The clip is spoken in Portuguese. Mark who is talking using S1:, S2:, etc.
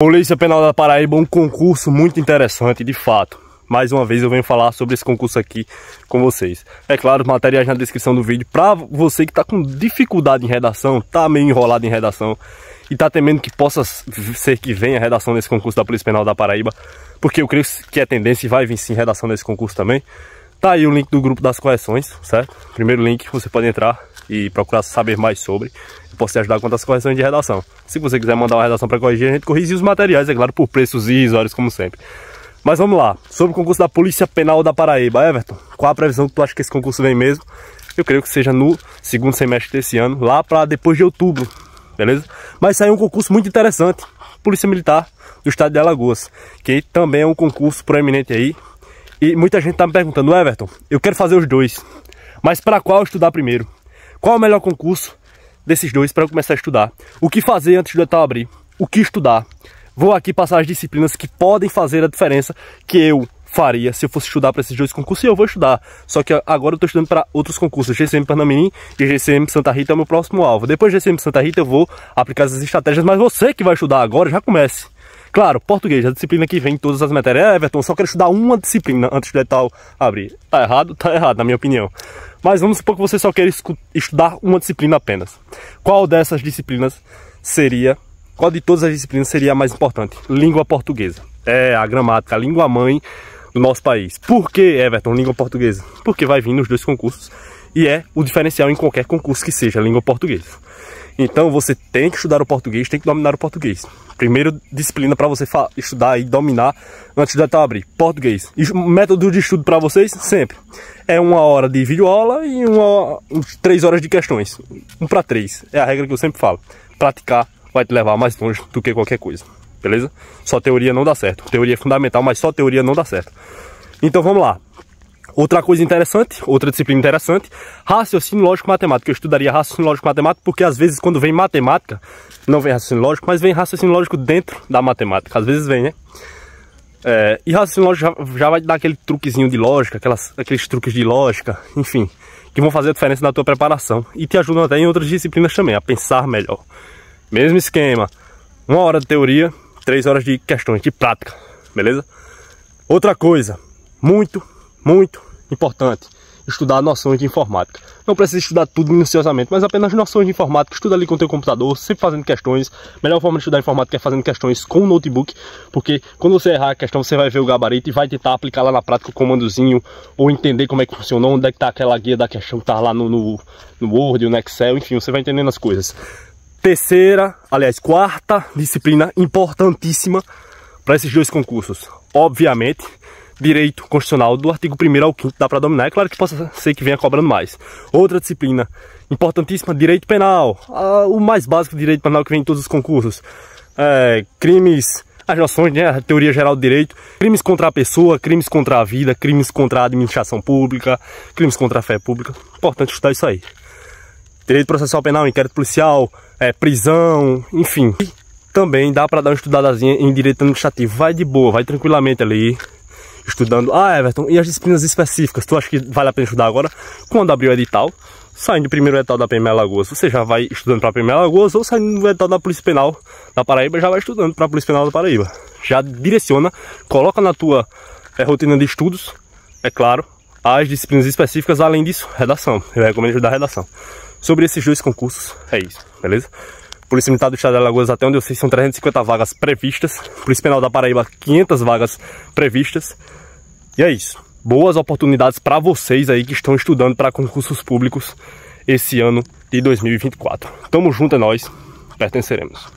S1: Polícia Penal da Paraíba, um concurso muito interessante, de fato. Mais uma vez eu venho falar sobre esse concurso aqui com vocês. É claro, os materiais na descrição do vídeo. Para você que está com dificuldade em redação, está meio enrolado em redação e está temendo que possa ser que venha a redação desse concurso da Polícia Penal da Paraíba, porque eu creio que é tendência e vai vir sim redação desse concurso também. Tá aí o link do grupo das correções, certo? Primeiro link, você pode entrar e procurar saber mais sobre. Eu posso te ajudar com as correções de redação. Se você quiser mandar uma redação para corrigir, a gente corrige os materiais, é claro, por preços irrisórios, como sempre. Mas vamos lá, sobre o concurso da Polícia Penal da Paraíba, Everton, qual a previsão que tu acha que esse concurso vem mesmo? Eu creio que seja no segundo semestre desse ano, lá para depois de outubro, beleza? Mas saiu um concurso muito interessante, Polícia Militar do Estado de Alagoas, que também é um concurso proeminente aí, e muita gente tá me perguntando, Everton, eu quero fazer os dois, mas para qual estudar primeiro? Qual é o melhor concurso desses dois para eu começar a estudar? O que fazer antes do edital abrir? O que estudar? Vou aqui passar as disciplinas que podem fazer a diferença que eu faria se eu fosse estudar para esses dois concursos e eu vou estudar. Só que agora eu estou estudando para outros concursos, GCM Pernambuco e GCM Santa Rita é o meu próximo alvo. Depois de GCM Santa Rita eu vou aplicar as estratégias, mas você que vai estudar agora já comece. Claro, português, a disciplina que vem em todas as matérias. É, Everton, só quero estudar uma disciplina antes de tal abrir. Tá errado? Tá errado, na minha opinião. Mas vamos supor que você só queira estudar uma disciplina apenas. Qual dessas disciplinas seria, qual de todas as disciplinas seria a mais importante? Língua portuguesa. É, a gramática, a língua mãe do nosso país. Por que, Everton, língua portuguesa? Porque vai vir nos dois concursos e é o diferencial em qualquer concurso que seja língua portuguesa. Então você tem que estudar o português, tem que dominar o português. Primeiro disciplina para você estudar e dominar antes de estar abrir. Português. E método de estudo para vocês sempre é uma hora de videoaula e uma três horas de questões. Um para três é a regra que eu sempre falo. Praticar vai te levar mais longe do que qualquer coisa. Beleza? Só teoria não dá certo. Teoria é fundamental, mas só teoria não dá certo. Então vamos lá. Outra coisa interessante, outra disciplina interessante, raciocínio lógico-matemático. Eu estudaria raciocínio lógico-matemático porque às vezes quando vem matemática, não vem raciocínio lógico, mas vem raciocínio lógico dentro da matemática. Às vezes vem, né? É, e raciocínio lógico já, já, vai dar aquele truquezinho de lógica, aquelas, aqueles truques de lógica, enfim, que vão fazer a diferença na tua preparação e te ajudam até em outras disciplinas também, a pensar melhor. Mesmo esquema, uma hora de teoria, três horas de questões de prática, beleza? Outra coisa, muito muito importante estudar noções de informática. Não precisa estudar tudo minuciosamente, mas apenas noções de informática. Estuda ali com o teu computador, sempre fazendo questões. Melhor forma de estudar informática é fazendo questões com o notebook, porque quando você errar a questão, você vai ver o gabarito e vai tentar aplicar lá na prática o comandozinho, ou entender como é que funcionou, onde é que está aquela guia da questão que está lá no, no, no Word, no Excel, enfim, você vai entendendo as coisas. Terceira, aliás, quarta disciplina importantíssima para esses dois concursos. Obviamente, direito constitucional do artigo 1 ao 5 dá para dominar. É claro que possa ser que venha cobrando mais. Outra disciplina importantíssima, direito penal. Ah, o mais básico de direito penal que vem em todos os concursos. É, crimes, as noções, né, a teoria geral do direito. Crimes contra a pessoa, crimes contra a vida, crimes contra a administração pública, crimes contra a fé pública. Importante estudar isso aí. Direito processual penal, inquérito policial, é, prisão, enfim também dá para dar uma estudadazinha em direito administrativo. Vai de boa, vai tranquilamente ali estudando, ah, Everton, e as disciplinas específicas, tu acha que vale a pena estudar agora? Quando abrir o edital, saindo do primeiro edital da PM Alagoas, você já vai estudando para a PM Alagoas ou saindo do edital da Polícia Penal da Paraíba, já vai estudando para a Polícia Penal da Paraíba. Já direciona, coloca na tua é, rotina de estudos, é claro, as disciplinas específicas, além disso, redação. Eu recomendo estudar a redação. Sobre esses dois concursos, é isso, beleza? Polícia Militar do Estado de Alagoas, até onde eu sei, são 350 vagas previstas. Polícia Penal da Paraíba, 500 vagas previstas. E é isso. Boas oportunidades para vocês aí que estão estudando para concursos públicos esse ano de 2024. Tamo junto, é nós. Pertenceremos.